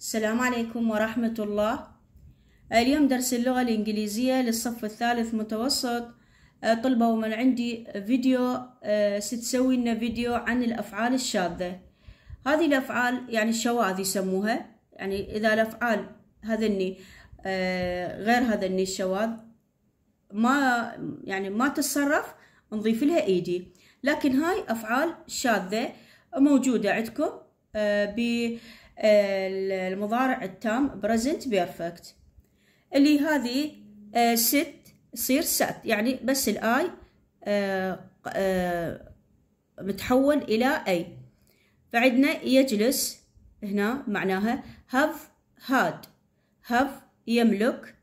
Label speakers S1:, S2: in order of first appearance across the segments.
S1: السلام عليكم ورحمة الله اليوم درس اللغة الإنجليزية للصف الثالث متوسط أه، طلبوا من عندي فيديو أه، ستسوي لنا فيديو عن الأفعال الشاذة هذه الأفعال يعني الشواذ يسموها يعني إذا الأفعال هذني أه، غير هذني الشواذ ما يعني ما تتصرف نضيف لها ايدي لكن هاي أفعال شاذة موجودة عندكم ب آه، المضارع التام present perfect اللي هذه ست صير سات يعني بس الاي آه، آه، متحول إلى أي فعندنا يجلس هنا معناها have had have يملك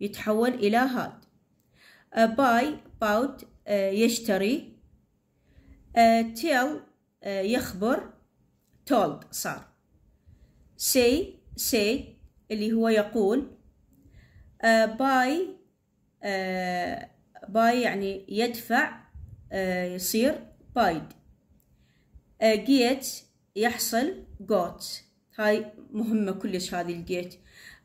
S1: يتحول إلى had buy bought يشتري tell يخبر told صار شيء شيء اللي هو يقول آه، باي آه، باي يعني يدفع آه، يصير بايد جيت يحصل جوت هاي مهمة كلش هذه الجيت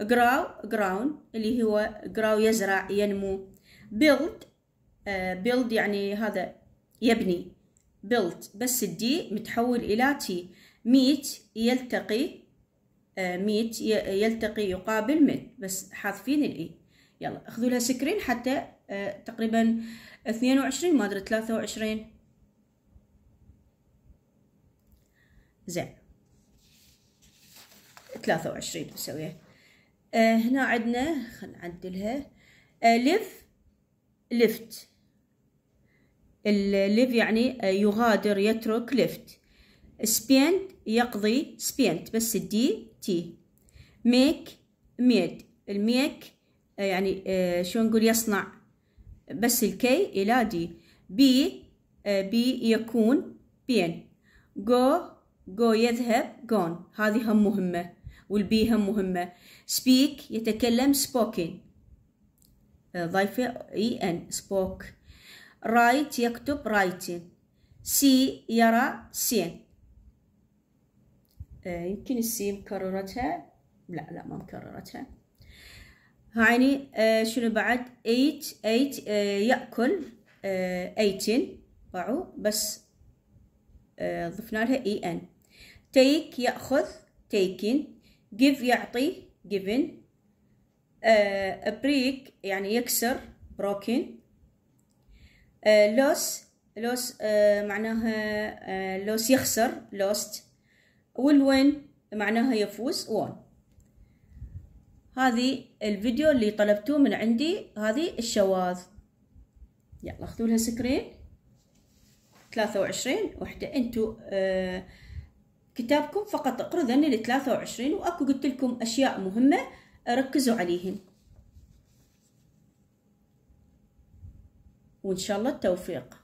S1: جراو جراون اللي هو جراو يزرع ينمو بيلد بيلد يعني هذا يبني بيلد بس الدي متحول إلى تي ميت يلتقي آه، ميت يلتقي يقابل ميت بس حاذفين الاي e. يلا اخذوا لها سكرين حتى آه، تقريبا اثنين وعشرين ما ادري ثلاثة وعشرين زين ثلاثة وعشرين نسويها آه هنا عندنا خلينا نعدلها ليف لفت الليف يعني آه، يغادر يترك لفت سبيند يقضي سبيند بس الدي تي ميك ميد الميك آه، يعني آه، شو نقول يصنع بس الكي إلى دي بي آه، بي يكون بين جو جو يذهب جون هذه هم مهمة والبي هم مهمة speak يتكلم spoken ضيفة اي ان spoke write يكتب writing سي يرى سين آه، يمكن السي مكررتها لا لا ما مكررتها هايني آه، شنو بعد 8 8 آه، ياكل 18 باعو بس ضفنا لها اي ان تيك ياخذ تيكين جيف يعطي جيفن بريك يعني يكسر بروكن لوس لوس معناها لوس يخسر lost will win معناها يفوز won هذه الفيديو اللي طلبتوه من عندي هذه الشواذ يلا اخذوا لها سكرين ثلاثة وعشرين وحدة انتو آه كتابكم فقط اقروا ذني لثلاثة وعشرين واكو قلت لكم اشياء مهمة ركزوا عليهن وان شاء الله التوفيق